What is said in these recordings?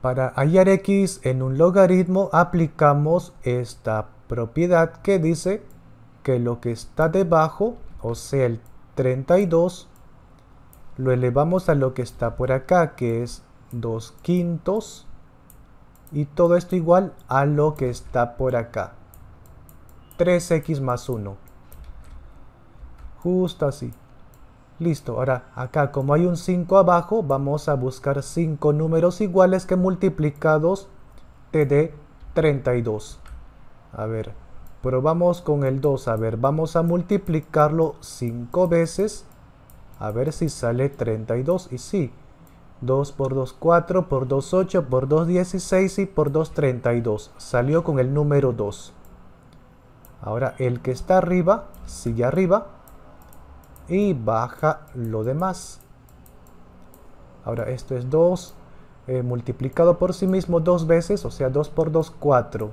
Para hallar x en un logaritmo aplicamos esta propiedad que dice que lo que está debajo, o sea el 32, lo elevamos a lo que está por acá, que es 2 quintos, y todo esto igual a lo que está por acá, 3x más 1. Justo así. Listo, ahora acá como hay un 5 abajo, vamos a buscar 5 números iguales que multiplicados te dé 32. A ver, probamos con el 2. A ver, vamos a multiplicarlo 5 veces. A ver si sale 32. Y sí, 2 por 2, 4, por 2, 8, por 2, 16 y por 2, 32. Salió con el número 2. Ahora el que está arriba, sigue arriba y baja lo demás. Ahora esto es 2 eh, multiplicado por sí mismo dos veces, o sea 2 por 2, 4.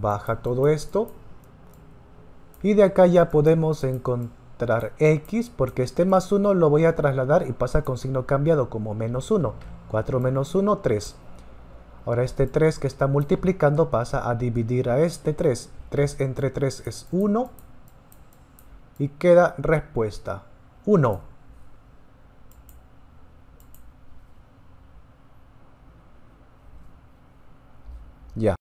Baja todo esto. Y de acá ya podemos encontrar x, porque este más 1 lo voy a trasladar y pasa con signo cambiado como menos 1. 4 menos 1, 3. Ahora este 3 que está multiplicando pasa a dividir a este 3. 3 entre 3 es 1 y queda respuesta 1. Ya.